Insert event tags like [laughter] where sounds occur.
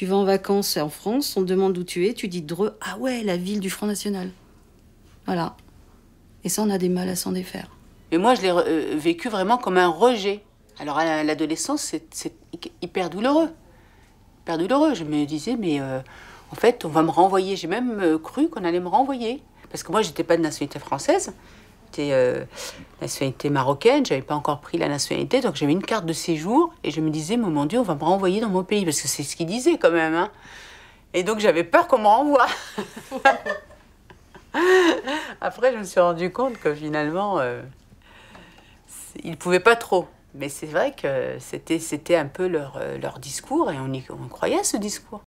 Tu vas en vacances en France, on te demande où tu es, tu dis Dreux, ah ouais, la ville du Front National. Voilà. Et ça, on a des mal à s'en défaire. Mais moi, je l'ai euh, vécu vraiment comme un rejet. Alors, à l'adolescence, c'est hyper douloureux. Hyper douloureux. Je me disais, mais euh, en fait, on va me renvoyer. J'ai même euh, cru qu'on allait me renvoyer. Parce que moi, j'étais pas de nationalité française j'étais la euh, nationalité marocaine, j'avais pas encore pris la nationalité, donc j'avais une carte de séjour et je me disais, mon Dieu, on va me renvoyer dans mon pays, parce que c'est ce qu'ils disaient quand même. Hein. Et donc j'avais peur qu'on me renvoie. [laughs] Après, je me suis rendu compte que finalement, euh, ils pouvaient pas trop. Mais c'est vrai que c'était un peu leur, euh, leur discours et on, y, on croyait à ce discours.